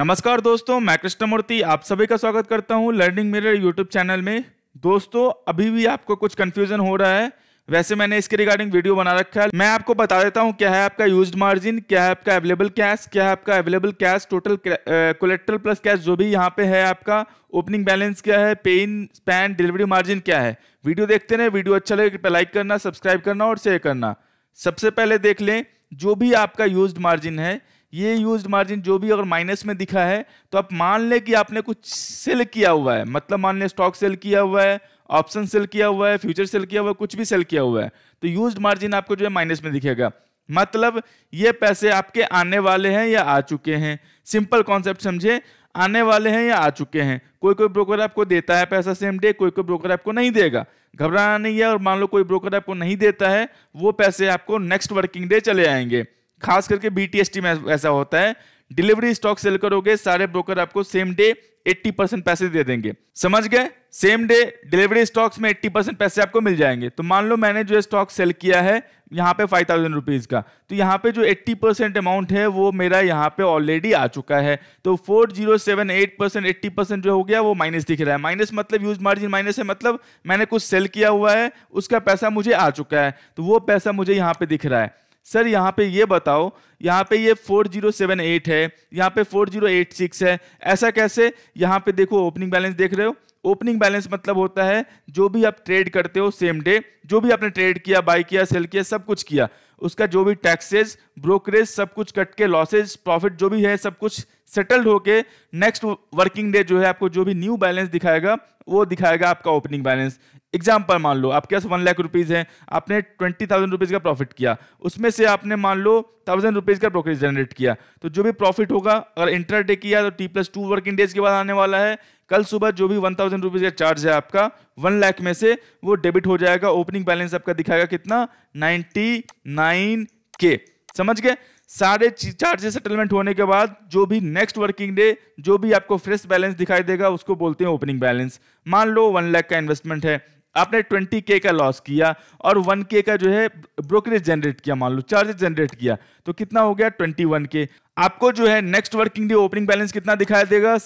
नमस्कार दोस्तों मैं कृष्णमूर्ति आप सभी का स्वागत करता हूं लर्निंग मिरर यूट्यूब चैनल में दोस्तों अभी भी आपको कुछ कंफ्यूजन हो रहा है वैसे मैंने इसके रिगार्डिंग वीडियो बना रखा है मैं आपको बता देता हूं क्या है आपका यूज्ड मार्जिन क्या है आपका अवेलेबल कैश क्या है आपका available cash total collateral plus cash जो भी यहाँ पे है आपका ओपनिंग बैलेंस क्या है पे इन स्पैन डिलीवरी मार्जिन क्या है वीडियो देखते रहे वीडियो अच्छा लगे लाइक करना सब्सक्राइब करना और शेयर करना सबसे पहले देख लें जो भी आपका यूज मार्जिन है ये यूज मार्जिन जो भी अगर माइनस में दिखा है तो आप मान लें कि आपने कुछ सेल किया हुआ है मतलब मान लें स्टॉक सेल किया हुआ है ऑप्शन सेल किया हुआ है फ्यूचर सेल किया हुआ है कुछ भी सेल किया हुआ है तो यूज मार्जिन आपको जो है माइनस में दिखेगा मतलब ये पैसे आपके आने वाले हैं या आ चुके हैं सिंपल कॉन्सेप्ट समझे आने वाले हैं या आ चुके हैं कोई कोई ब्रोकर आपको देता है पैसा सेम डे कोई कोई ब्रोकर आपको नहीं देगा घबराना नहीं है और मान लो कोई ब्रोकर आपको नहीं देता है वो पैसे आपको नेक्स्ट वर्किंग डे चले आएंगे खास करके बीटीएसटी में ऐसा होता है डिलीवरी स्टॉक सेल करोगे सारे ब्रोकर आपको सेम डे 80 परसेंट पैसे दे देंगे समझ गए सेम डे डिलीवरी स्टॉक्स में 80 परसेंट पैसे आपको मिल जाएंगे तो मान लो मैंने जो स्टॉक सेल किया है यहाँ पे फाइव थाउजेंड रुपीज़ का तो यहाँ पे जो 80 परसेंट अमाउंट है वो मेरा यहाँ पे ऑलरेडी आ चुका है तो four zero seven eight percent eighty percent जो हो गया वो माइनस दिख रहा है माइनस मतलब यूज मार्जिन माइनस है मतलब मैंने कुछ सेल किया हुआ है उसका पैसा मुझे आ चुका है तो वो पैसा मुझे यहाँ पे दिख रहा है सर यहाँ पे ये बताओ यहाँ पे ये 4078 है यहाँ पे 4086 है ऐसा कैसे यहाँ पे देखो ओपनिंग बैलेंस देख रहे हो ओपनिंग बैलेंस मतलब होता है जो भी आप ट्रेड करते हो सेम डे जो भी आपने ट्रेड किया बाई किया सेल किया सब कुछ किया उसका जो भी टैक्सेस ब्रोकरेज सब कुछ कट के लॉसेज प्रॉफिट जो भी है सब कुछ सेटल्ड होके नेक्स्ट वर्किंग डे जो है आपको जो भी न्यू बैलेंस दिखाएगा वो दिखाएगा आपका ओपनिंग बैलेंस एग्जाम्पल मान लो आपके पास वन लाख रुपीज़ है आपने ट्वेंटी थाउजेंड रुपीज़ का प्रॉफिट किया उसमें से आपने मान लो थाउजेंड रुपीज़ का प्रॉफिट जनरेट किया तो जो भी प्रॉफिट होगा अगर इंटर डे किया तो T plus two working days के बाद आने वाला है कल सुबह जो भी वन थाउजेंड रुपीज़ का चार्ज है आपका वन लाख में से वो डेबिट हो जाएगा ओपनिंग बैलेंस आपका दिखाएगा कितना नाइनटी नाइन के समझ गए सारे चार्जेस सेटलमेंट होने के बाद जो भी नेक्स्ट वर्किंग डे जो भी आपको फ्रेश बैलेंस दिखाई देगा उसको बोलते हैं ओपनिंग बैलेंस मान लो वन लाख का इन्वेस्टमेंट है आपने के का लॉस किया और के का जो है ब्रोकरेज जनरेट किया मान लो चार्जेस जनरेट किया तो कितना हो गया के आपको जो है next working day opening balance कितना दिखाई देगा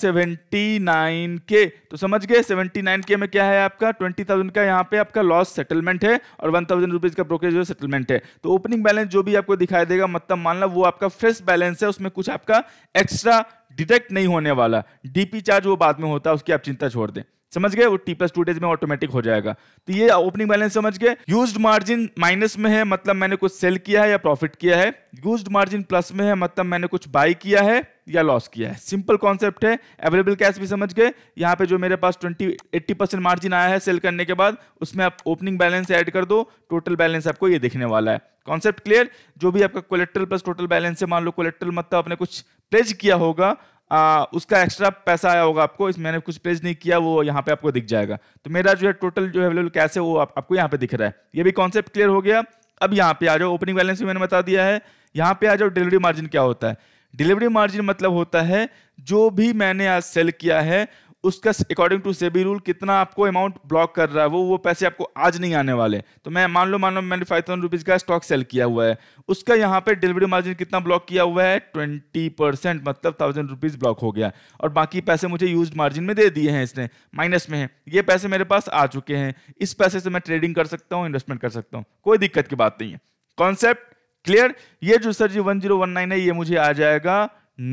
के तो समझ गए के में क्या है आपका 20,000 का यहाँ पे आपका लॉस सेटलमेंट है और 1,000 थाउजेंड का ब्रोकरेज जो सेटलमेंट है तो ओपनिंग बैलेंस जो भी आपको दिखाई देगा मतलब मान लो वो आपका फ्रेश बैलेंस है उसमें कुछ आपका एक्स्ट्रा डिटेक्ट नहीं होने वाला डीपी चार्ज वो बाद में होता है उसकी आप चिंता छोड़ दें समझ गए वो टी प्लस टू डेज में ऑटोमेटिक हो जाएगा तो ये ओपनिंग बैलेंस समझ गए यूज मार्जिन माइनस में है मतलब मैंने कुछ सेल किया है या प्रॉफिट किया है यूज मार्जिन प्लस में है मतलब मैंने कुछ बाई किया है या लॉस किया है सिंपल कॉन्सेप्ट है अवेलेबल कैश भी समझ गए यहाँ पे जो मेरे पास 20 80 परसेंट मार्जिन आया है सेल करने के बाद उसमें आप ओपनिंग बैलेंस ऐड कर दो टोटल बैलेंस आपको ये दिखने वाला है कॉन्सेप्ट क्लियर जो भी आपका कोलेक्ट्रल प्लस टोटल बैलेंस है मान लो कोलेक्ट्रल मतलब आपने कुछ प्लेज किया होगा आ, उसका एक्स्ट्रा पैसा आया होगा आपको इस मैंने कुछ पेज नहीं किया वो यहाँ पे आपको दिख जाएगा तो मेरा जो है टोटल जो है कैसे वो आप, आपको यहाँ पे दिख रहा है ये भी कॉन्सेप्ट क्लियर हो गया अब यहाँ पे आ जाओ ओपनिंग बैलेंस भी मैंने बता दिया है यहाँ पे आ जाओ डिलीवरी मार्जिन क्या होता है डिलीवरी मार्जिन मतलब होता है जो भी मैंने आज सेल किया है उसका अकॉर्डिंग टू सेबी रूल कितना आपको अमाउंट ब्लॉक कर रहा है वो वो पैसे आपको आज नहीं आने वाले तो मैं मान लो मान लो मैंने फाइव थाउजेंड रुपीज़ का स्टॉक सेल किया हुआ है उसका यहाँ पे डिलीवरी मार्जिन कितना ब्लॉक किया हुआ है ट्वेंटी परसेंट मतलब थाउजेंड रुपीज़ ब्लॉक हो गया और बाकी पैसे मुझे यूज मार्जिन में दे दिए हैं इसने माइनस में है ये पैसे मेरे पास आ चुके हैं इस पैसे से मैं ट्रेडिंग कर सकता हूँ इन्वेस्टमेंट कर सकता हूँ कोई दिक्कत की बात नहीं है कॉन्सेप्ट क्लियर ये जो sir ji one zero one nine है ये मुझे आ जाएगा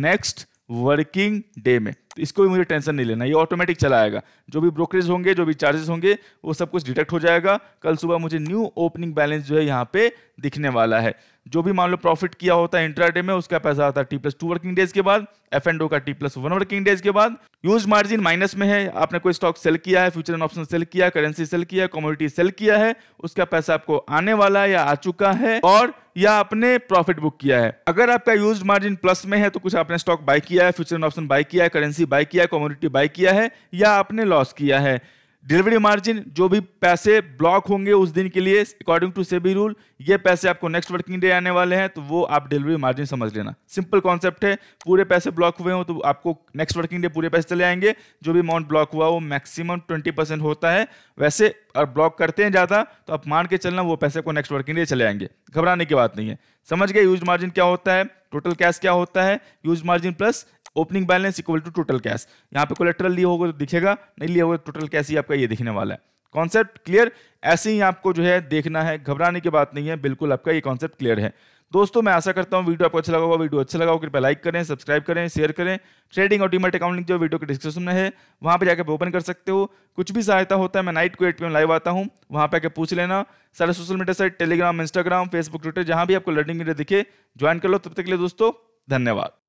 नेक्स्ट वर्किंग डे में तो इसको भी मुझे टेंशन नहीं लेना ये ऑटोमेटिक चला आएगा जो भी ब्रोकरेज होंगे जो भी चार्जेस होंगे वो सब कुछ डिटेक्ट हो जाएगा कल सुबह मुझे न्यू ओपनिंग बैलेंस जो है यहाँ पे दिखने वाला है जो भी मान लो प्रॉफिट किया होता है इंट्राडे में उसका पैसा आता है T plus two working days के बाद एफ एंड ओ का T plus one working days के बाद यूज मार्जिन माइनस में है आपने कोई स्टॉक सेल किया है फ्यूचर एंड ऑप्शन सेल किया करेंसी सेल किया कमोडिटी सेल किया है उसका पैसा आपको आने वाला है या आ चुका है और या आपने प्रॉफिट बुक किया है अगर आपका यूज मार्जिन प्लस में है तो कुछ आपने स्टॉक बाय किया है फ्यूचर एंड ऑप्शन बाय किया है करेंसी बाय किया है कॉमोडिटी बाय किया है या आपने लॉस किया है डिलीवरी मार्जिन जो भी पैसे ब्लॉक होंगे उस दिन के लिए अकॉर्डिंग टू सेबी रूल ये पैसे आपको नेक्स्ट वर्किंग डे आने वाले हैं तो वो आप डिलीवरी मार्जिन समझ लेना सिंपल कॉन्सेप्ट है पूरे पैसे ब्लॉक हुए हों तो आपको नेक्स्ट वर्किंग डे पूरे पैसे चले आएंगे जो भी अमाउंट ब्लॉक हुआ वो मैक्सिमम ट्वेंटी परसेंट होता है वैसे और ब्लॉक करते हैं ज़्यादा तो आप मान के चलना वो पैसे को नेक्स्ट वर्किंग डे चले आएंगे घबराने की बात नहीं है समझ गए यूज मार्जिन क्या होता है टोटल कैश क्या होता है use margin plus opening balance equal to total cash यहाँ पे कोलेट्रल लिया होगा तो दिखेगा नहीं लिया होगा तो टोटल कैश ही आपका ये दिखने वाला है कॉन्सेप्ट क्लियर ऐसे ही आपको जो है देखना है घबराने की बात नहीं है बिल्कुल आपका ये कॉन्सेप्ट क्लियर है दोस्तों मैं आशा करता हूँ वीडियो आपको अच्छा लगा होगा वीडियो अच्छा लगा हो कृपया लाइक करें सब्सक्राइब करें शेयर करें ट्रेडिंग और डीमेट अकाउंट जो वीडियो के डिस्क्रिप्शन में है वहाँ पर जाकर ओपन कर सकते हो कुछ भी सहायता होता है मैं नाइट को एट पी लाइव आता हूँ वहाँ पर आकर पूछ लेना सारे social media site Telegram Instagram Facebook Twitter जहाँ भी आपको लर्निंग मीडिया दिखे ज्वाइन कर लो तब तक के लिए दोस्तों धन्यवाद